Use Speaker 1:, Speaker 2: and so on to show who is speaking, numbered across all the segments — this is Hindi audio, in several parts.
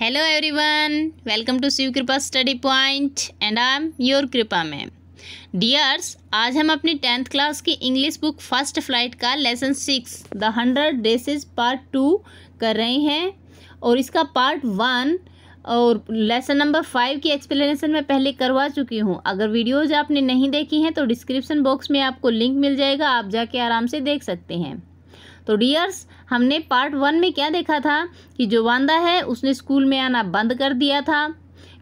Speaker 1: hello everyone welcome to Shiv Kripa study point and I am your Kripa ma'am dears आज हम अपनी टेंथ क्लास की इंग्लिश बुक फर्स्ट फ्लाइट का lesson six the hundred dresses part two कर रहे हैं और इसका पार्ट वन और लेसन नंबर फाइव की एक्सप्लेनेशन मैं पहले करवा चुकी हूँ अगर वीडियोज़ आपने नहीं देखी हैं तो डिस्क्रिप्सन बॉक्स में आपको लिंक मिल जाएगा आप जाके आराम से देख सकते हैं तो डियर्स हमने पार्ट वन में क्या देखा था कि जो वांदा है उसने स्कूल में आना बंद कर दिया था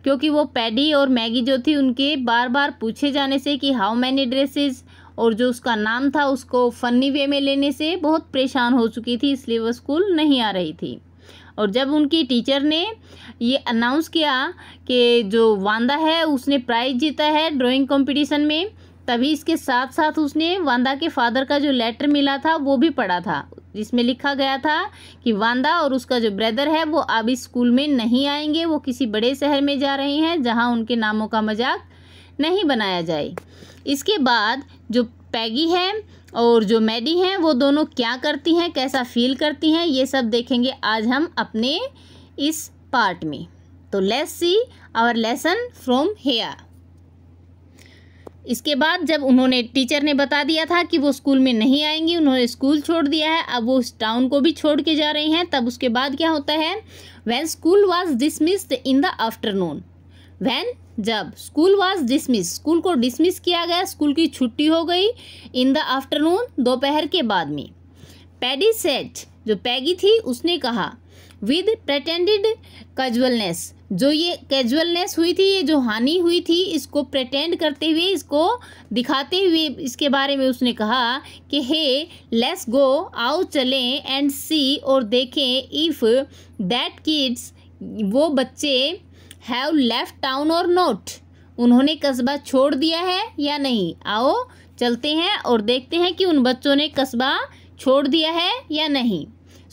Speaker 1: क्योंकि वो पैडी और मैगी जो थी उनके बार बार पूछे जाने से कि हाउ मैनी ड्रेसेस और जो उसका नाम था उसको फनी वे में लेने से बहुत परेशान हो चुकी थी इसलिए वह स्कूल नहीं आ रही थी और जब उनकी टीचर ने ये अनाउंस किया कि जो वांदा है उसने प्राइज़ जीता है ड्राइंग कंपटीशन में तभी इसके साथ साथ उसने वांदा के फादर का जो लेटर मिला था वो भी पढ़ा था जिसमें लिखा गया था कि वांदा और उसका जो ब्रदर है वो अब इस स्कूल में नहीं आएंगे वो किसी बड़े शहर में जा रहे हैं जहाँ उनके नामों का मजाक नहीं बनाया जाए इसके बाद जो पैगी है और जो मैडी हैं वो दोनों क्या करती हैं कैसा फील करती हैं ये सब देखेंगे आज हम अपने इस पार्ट में तो let's see our lesson from here इसके बाद जब उन्होंने टीचर ने बता दिया था कि वो स्कूल में नहीं आएंगी उन्होंने स्कूल छोड़ दिया है अब वो उस टाउन को भी छोड़ के जा रही हैं तब उसके बाद क्या होता है when school was dismissed in the afternoon when जब स्कूल वॉज डिसमिस स्कूल को डिसमिस किया गया स्कूल की छुट्टी हो गई इन द आफ्टरनून दोपहर के बाद में पैडी सेट जो पैगी थी उसने कहा विद प्रटेंडेड कजुअलनेस जो ये कैजुअलनेस हुई थी ये जो हानि हुई थी इसको प्रटेंड करते हुए इसको दिखाते हुए इसके बारे में उसने कहा कि हे लेट्स गो आओ चलें एंड सी और देखें इफ़ दैट किड्स वो बच्चे हैव लेफ्ट टाउन और नोट उन्होंने कस्बा छोड़ दिया है या नहीं आओ चलते हैं और देखते हैं कि उन बच्चों ने कस्बा छोड़ दिया है या नहीं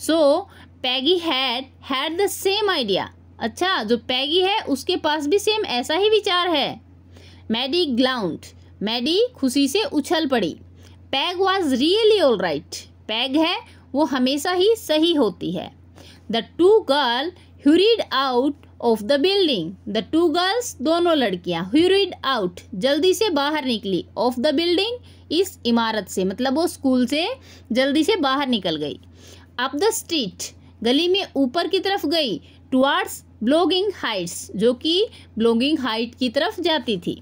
Speaker 1: so Peggy had had the same idea अच्छा जो पैगी है उसके पास भी सेम ऐसा ही विचार है मैडी ग्लाउंड मैडी खुशी से उछल पड़ी Peg was really all right Peg है वो हमेशा ही सही होती है the two girl hurried out of the building the two girls दोनों लड़कियाँ ह्यूरिड आउट जल्दी से बाहर निकली ऑफ द बिल्डिंग इस इमारत से मतलब वो स्कूल से जल्दी से बाहर निकल गई अप द स्ट्रीट गली में ऊपर की तरफ गई टुआर्ड्स ब्लोगिंग हाइट्स जो कि ब्लोगिंग हाइट की तरफ जाती थी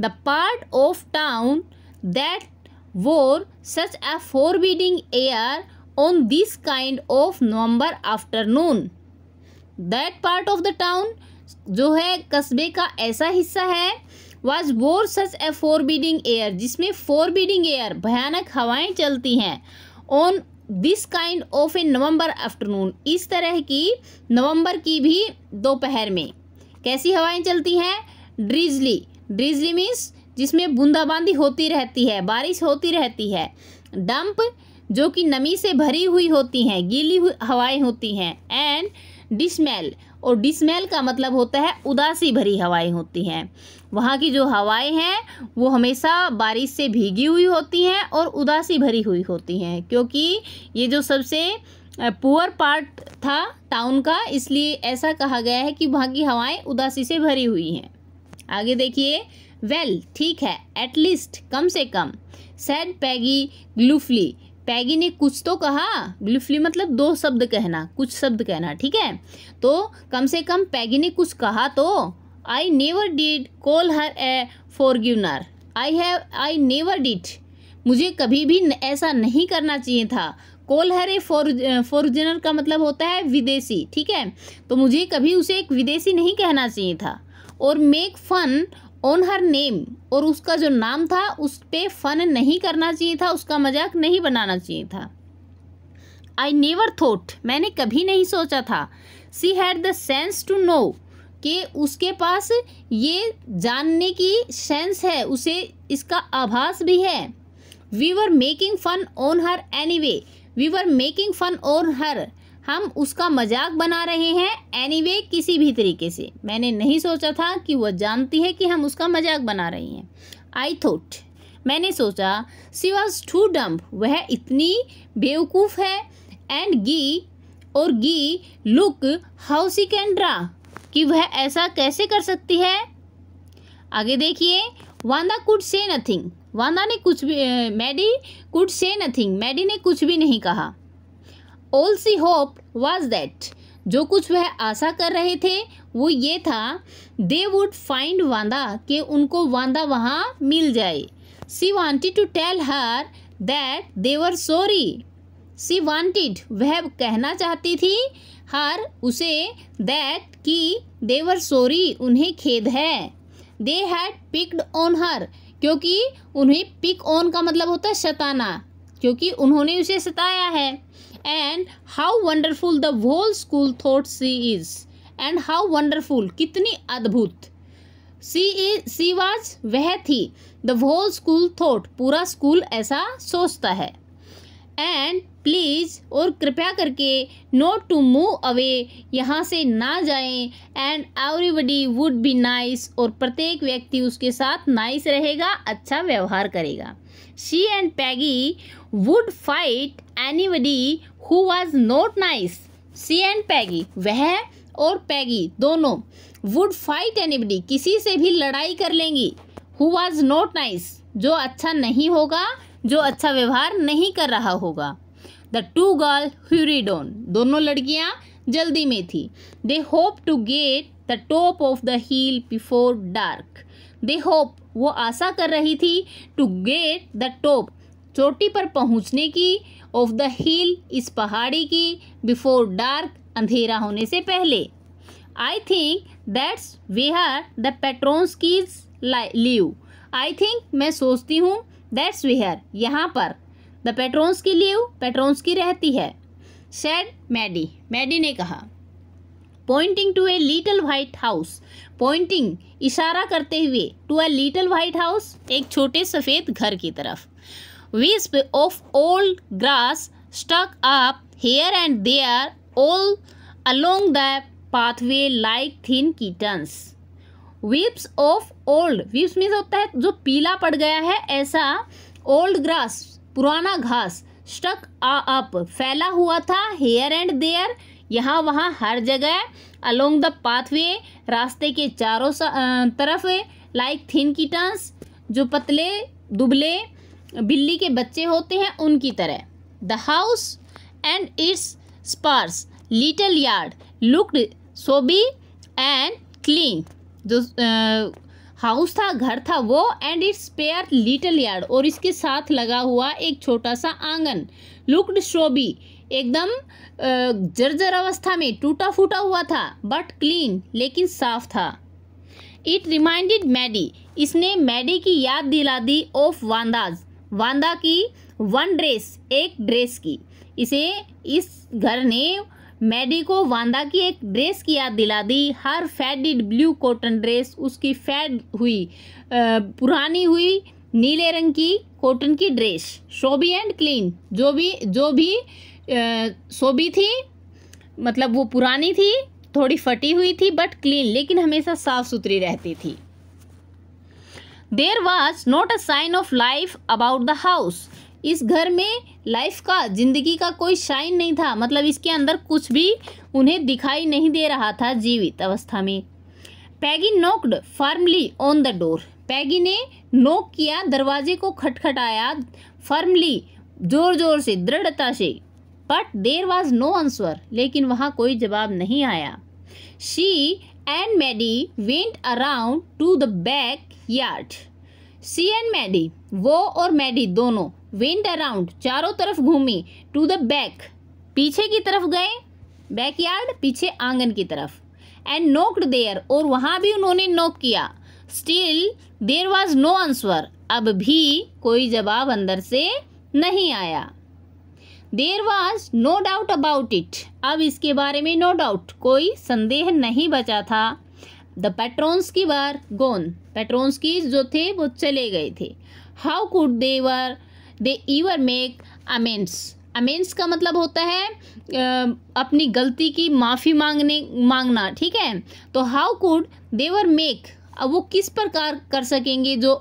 Speaker 1: the part of town that wore such a foreboding air on this kind of November afternoon that part of the town जो है कस्बे का ऐसा हिस्सा है was wore such a foreboding air जिसमें फोर बीडिंग एयर भयानक हवाएं चलती हैं on this kind of a November afternoon इस तरह की नवंबर की भी दोपहर में कैसी हवाएं चलती हैं ड्रिजली ड्रिजली मीन्स जिसमें बूंदाबांदी होती रहती है बारिश होती रहती है डंप जो कि नमी से भरी हुई होती हैं गीली हुई हवाएं होती हैं एंड डिसमेल और डिसमेल का मतलब होता है उदासी भरी हवाएं होती हैं वहाँ की जो हवाएं हैं वो हमेशा बारिश से भीगी हुई होती हैं और उदासी भरी हुई होती हैं क्योंकि ये जो सबसे पुअर पार्ट था टाउन का इसलिए ऐसा कहा गया है कि वहाँ की हवाएं उदासी से भरी हुई हैं आगे देखिए वेल ठीक है एटलीस्ट कम से कम सैड पैगी ग्लूफली पैगी ने कुछ तो कहा ग्लिफली मतलब दो शब्द कहना कुछ शब्द कहना ठीक है तो कम से कम पैगी ने कुछ कहा तो I never did call her a foreigner I have I never did मुझे कभी भी ऐसा नहीं करना चाहिए था कॉल हर ए फॉरजनर का मतलब होता है विदेशी ठीक है तो मुझे कभी उसे एक विदेशी नहीं कहना चाहिए था और make fun on her name और उसका जो नाम था उस पर फन नहीं करना चाहिए था उसका मजाक नहीं बनाना चाहिए था आई नेवर थॉट मैंने कभी नहीं सोचा था she had the sense to know कि उसके पास ये जानने की सेंस है उसे इसका आभास भी है we were making fun on her anyway we were making fun on her हम उसका मजाक बना रहे हैं एनी anyway, किसी भी तरीके से मैंने नहीं सोचा था कि वह जानती है कि हम उसका मजाक बना रहे हैं आई थोट मैंने सोचा सी वॉज टू डम्प वह इतनी बेवकूफ़ है एंड गी और gee look how she can draw कि वह ऐसा कैसे कर सकती है आगे देखिए वांदा कुड से नथिंग वांदा ने कुछ भी Maddie could say nothing Maddie ने कुछ भी नहीं कहा all she hope was that जो कुछ वह आशा कर रहे थे वो ये था दे वुड फाइंड वांदा कि उनको वांदा वहाँ मिल जाए she wanted to tell her that they were sorry she wanted वह कहना चाहती थी हर उसे दैट कि देवर सॉरी उन्हें खेद है they had picked on her क्योंकि उन्हें पिक ऑन का मतलब होता है सताना क्योंकि उन्होंने उसे सताया है and how wonderful the whole school thought she is and how wonderful कितनी अद्भुत सी इज सी वाज वह थी द होल स्कूल थॉट पूरा स्कूल ऐसा सोचता है एंड प्लीज़ और कृपया करके नोट टू मूव अवे यहाँ से ना जाएं and everybody would be nice और प्रत्येक व्यक्ति उसके साथ नाइस रहेगा अच्छा व्यवहार करेगा she and Peggy would fight anybody who was not nice she and Peggy वह और पैगी दोनों वुड फाइट एनीबडी किसी से भी लड़ाई कर लेंगी हु वॉज नॉट नाइस जो अच्छा नहीं होगा जो अच्छा व्यवहार नहीं कर रहा होगा द टू गर्ल ह्यूरिडोन दोनों लड़कियां जल्दी में थी they hope to get the top of the hill before dark they hope वो आशा कर रही थी टू गेट द टॉप चोटी पर पहुंचने की ऑफ द हील इस पहाड़ी की बिफोर डार्क अंधेरा होने से पहले I think that's are the Petronskis live I think मैं सोचती हूँ दैट्स वेयर यहाँ पर the Petronskis live Petronskis रहती है सेड मैडी मैडी ने कहा pointing to a little white house pointing इशारा करते हुए to a little white house एक छोटे सफ़ेद घर की तरफ wisp of old grass stuck up here and there all along the pathway like thin कीटन्स wisps of old wisps means होता है जो पीला पड़ गया है ऐसा ओल्ड ग्रास पुराना घास स्टक अप फैला हुआ था हेयर एंड देयर यहाँ वहाँ हर जगह अलोंग द पाथवे रास्ते के चारों तरफ लाइक थिन कीटन्स जो पतले दुबले बिल्ली के बच्चे होते हैं उनकी तरह the house and its sparse little yard looked shabby and clean जो हाउस था घर था वो and its sparse little yard और इसके साथ लगा हुआ एक छोटा सा आंगन लुकड शोबी एकदम जर्जर अवस्था में टूटा फूटा हुआ था बट क्लीन लेकिन साफ था इट रिमाइंडेड मैडी इसने मैडी की याद दिला दी ऑफ वांदाज वांदा की वन ड्रेस एक ड्रेस की इसे इस घर ने मैडी को वांदा की एक ड्रेस की याद दिला दी her faded blue cotton dress उसकी फैड हुई पुरानी हुई नीले रंग की कॉटन की ड्रेस शोभी एंड क्लीन जो भी जो भी शोभी थी मतलब वो पुरानी थी थोड़ी फटी हुई थी बट क्लीन लेकिन हमेशा साफ सुथरी रहती थी there was not a sign of life about the house इस घर में लाइफ का जिंदगी का कोई शाइन नहीं था मतलब इसके अंदर कुछ भी उन्हें दिखाई नहीं दे रहा था जीवित अवस्था में Peggy knocked firmly on the door Peggy ने नोक किया दरवाजे को खटखटाया फर्मली जोर जोर से दृढ़ता से but there was no answer लेकिन वहाँ कोई जवाब नहीं आया she and Maddie went around to the back yard she and Maddie वो और मैडी दोनों वेंट अराउंड चारों तरफ घूमी टू द बैक पीछे की तरफ गए बैक यार्ड पीछे आंगन की तरफ एंड नोक्ड देयर और वहाँ भी उन्होंने नोक किया still there was no answer अब भी कोई जवाब अंदर से नहीं आया there was no doubt about it अब इसके बारे में नो no डाउट कोई संदेह नहीं बचा था द पेट्रोन्स की बार गोन पेट्रोन्स की जो थे वो चले गए थे how could they ever they ever make amends amends का मतलब होता है अपनी गलती की माफ़ी मांगने मांगना ठीक है तो हाउ कुड देवर मेक अब वो किस प्रकार कर सकेंगे जो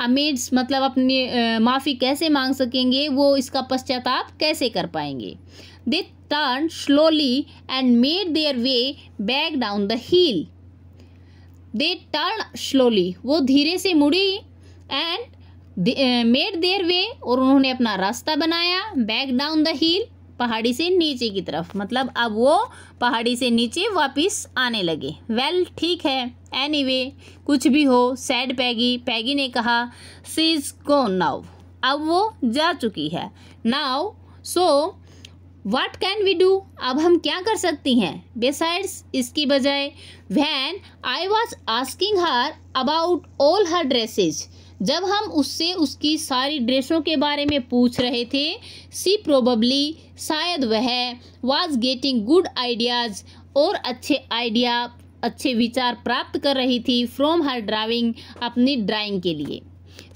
Speaker 1: अमेड्स मतलब अपने माफ़ी कैसे मांग सकेंगे वो इसका पश्चाताप कैसे कर पाएंगे they turn slowly and made their way back down the hill they turn slowly वो धीरे से मुड़ी एंड मेड देर वे और उन्होंने अपना रास्ता बनाया बैक डाउन द हिल पहाड़ी से नीचे की तरफ मतलब अब वो पहाड़ी से नीचे वापस आने लगे वेल well, ठीक है एनी anyway, कुछ भी हो सैड पैगी पैगी ने कहा सी इज़ गो नाउ अब वो जा चुकी है now so what can we do अब हम क्या कर सकती हैं बेसाइड्स इसकी बजाय when I was asking her about all her dresses जब हम उससे उसकी सारी ड्रेसों के बारे में पूछ रहे थे सी प्रोबली शायद वह वाज गेटिंग गुड आइडियाज़ और अच्छे आइडिया अच्छे विचार प्राप्त कर रही थी फ्रॉम हर ड्राइविंग अपनी ड्राइंग के लिए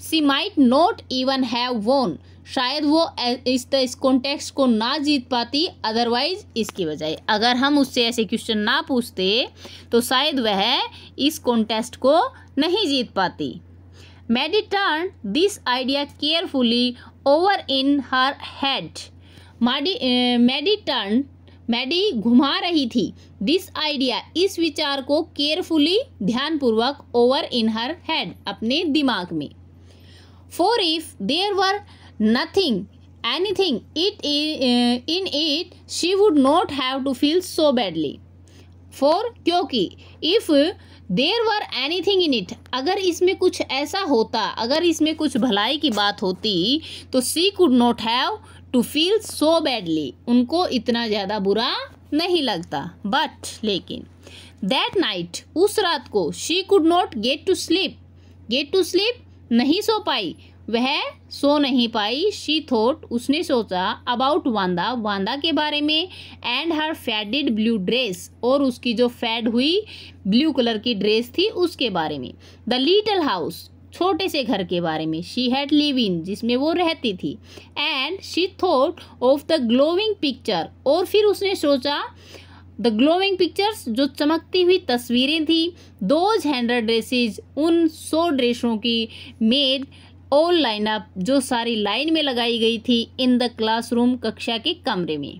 Speaker 1: she might not even have won शायद वो इस इस कॉन्टेक्स्ट को ना जीत पाती अदरवाइज इसकी वजह अगर हम उससे ऐसे क्वेश्चन ना पूछते तो शायद वह इस कॉन्टेस्ट को नहीं जीत पाती Maddie turn this idea carefully over in her head Maddie, Maddie turn Maddie घुमा रही थी दिस आइडिया इस विचार को केयरफुली ध्यानपूर्वक ओवर इन हर हेड अपने दिमाग में for if there were nothing anything it in it she would not have to feel so badly for क्योंकि if there were anything in it अगर इसमें कुछ ऐसा होता अगर इसमें कुछ भलाई की बात होती तो she could not have to feel so badly उनको इतना ज़्यादा बुरा नहीं लगता बट लेकिन दैट नाइट उस रात को she could not get to sleep get to sleep नहीं सो पाई वह सो नहीं पाई शी थोट उसने सोचा अबाउट वांदा वांदा के बारे में and her faded blue dress और उसकी जो फैड हुई ब्लू कलर की ड्रेस थी उसके बारे में द लिटल हाउस छोटे से घर के बारे में शी हैड लिव इन जिसमें वो रहती थी and she thought of the glowing picture और फिर उसने सोचा द ग्लोविंग पिक्चर्स जो चमकती हुई तस्वीरें थी दोज हैंडर ड्रेसेज उन सौ ड्रेसों की मेड ऑल लाइनअप जो सारी लाइन में लगाई गई थी इन द क्लासरूम कक्षा के कमरे में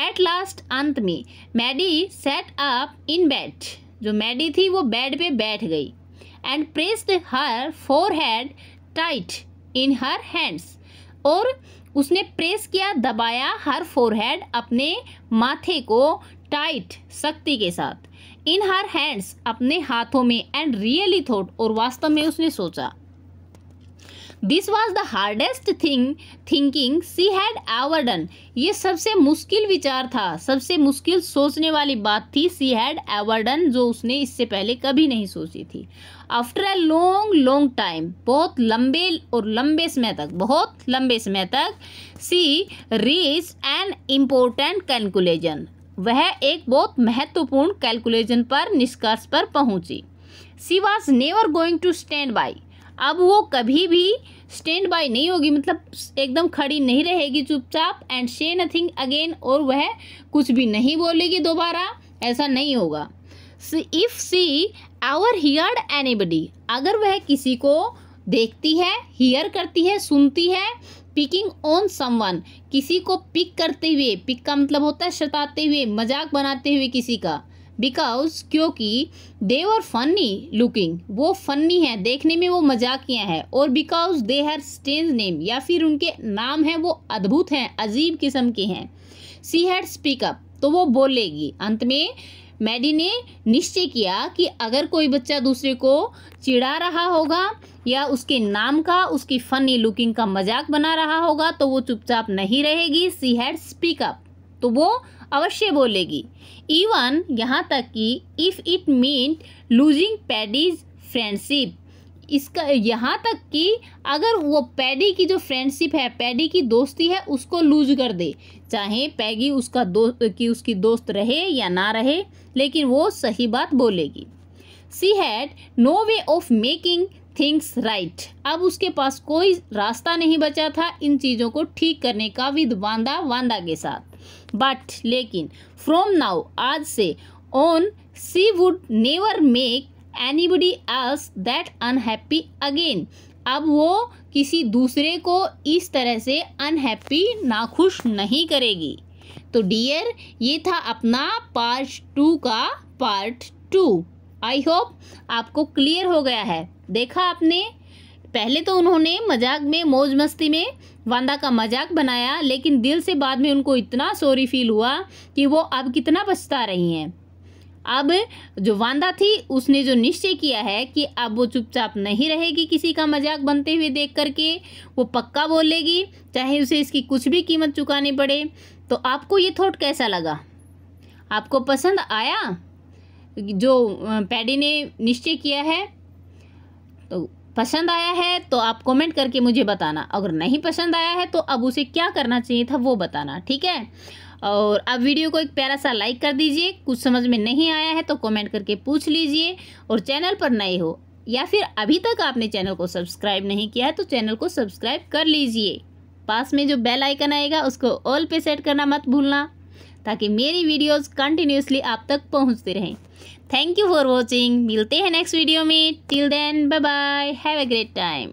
Speaker 1: एट लास्ट अंत में Maddie sat up in bed जो मैडी थी वो बेड पे बैठ गई and pressed her forehead tight in her hands और उसने प्रेस किया दबाया हर हैड अपने माथे को टाइट शक्ति के साथ इन हर हैंड्स अपने हाथों में एंड रियली थॉट और वास्तव में उसने सोचा this was the hardest thing thinking she had ever done ये सबसे मुश्किल विचार था सबसे मुश्किल सोचने वाली बात थी सी हैड एवर डन जो उसने इससे पहले कभी नहीं सोची थी after a long long time बहुत लंबे और लंबे समय तक बहुत लंबे समय तक she reach an important calculation वह एक बहुत महत्वपूर्ण कैलकुलेशन पर निष्कर्ष पर पहुंची she was never going to stand by अब वो कभी भी स्टैंड बाय नहीं होगी मतलब एकदम खड़ी नहीं रहेगी चुपचाप एंड से नथिंग अगेन और वह कुछ भी नहीं बोलेगी दोबारा ऐसा नहीं होगा if she ever hear anybody अगर वह किसी को देखती है हियर करती है सुनती है पिकिंग ऑन समवन किसी को पिक करते हुए पिक का मतलब होता है सताते हुए मजाक बनाते हुए किसी का बिकॉज क्योंकि दे आर फनी लुकिंग वो फनी है देखने में वो मजाकिया है और because they had strange name या फिर उनके नाम हैं वो अद्भुत हैं अजीब किस्म के हैं सी हैड स्पीकअप तो वो बोलेगी अंत में मैडी ने निश्चय किया कि अगर कोई बच्चा दूसरे को चिढ़ा रहा होगा या उसके नाम का उसकी फनी लुकिंग का मजाक बना रहा होगा तो वो चुपचाप नहीं रहेगी सी हैड स्पीकअप तो वो अवश्य बोलेगी इवन यहाँ तक कि if it mean losing Peggy's friendship इसका यहाँ तक कि अगर वो पैडी की जो फ्रेंडशिप है पैडी की दोस्ती है उसको लूज कर दे चाहे पैगी उसका दोस्त की उसकी दोस्त रहे या ना रहे लेकिन वो सही बात बोलेगी she had no way of making things right अब उसके पास कोई रास्ता नहीं बचा था इन चीज़ों को ठीक करने का विद वांदा वांदा के साथ बट लेकिन फ्रॉम नाउ आज से on she would never make anybody else that unhappy again अब वो किसी दूसरे को इस तरह से अनहैप्पी नाखुश नहीं करेगी तो डियर ये था अपना पार्ट टू का पार्ट टू आई होप आपको क्लियर हो गया है देखा आपने पहले तो उन्होंने मजाक में मौज मस्ती में वांदा का मजाक बनाया लेकिन दिल से बाद में उनको इतना सॉरी फील हुआ कि वो अब कितना पछता रही हैं अब जो वांदा थी उसने जो निश्चय किया है कि अब वो चुपचाप नहीं रहेगी किसी का मजाक बनते हुए देख करके वो पक्का बोलेगी चाहे उसे इसकी कुछ भी कीमत चुकानी पड़े तो आपको ये थॉट कैसा लगा आपको पसंद आया जो पैडी ने निश्चय किया है तो पसंद आया है तो आप कमेंट करके मुझे बताना अगर नहीं पसंद आया है तो अब उसे क्या करना चाहिए था वो बताना ठीक है और अब वीडियो को एक प्यारा सा लाइक कर दीजिए कुछ समझ में नहीं आया है तो कमेंट करके पूछ लीजिए और चैनल पर नए हो या फिर अभी तक आपने चैनल को सब्सक्राइब नहीं किया है तो चैनल को सब्सक्राइब कर लीजिए पास में जो बेल आइकन आएगा उसको ऑल पे सेट करना मत भूलना ताकि मेरी वीडियोस कंटिन्यूसली आप तक पहुंचते रहें थैंक यू फॉर वॉचिंग मिलते हैं नेक्स्ट वीडियो में till then bye bye have a great time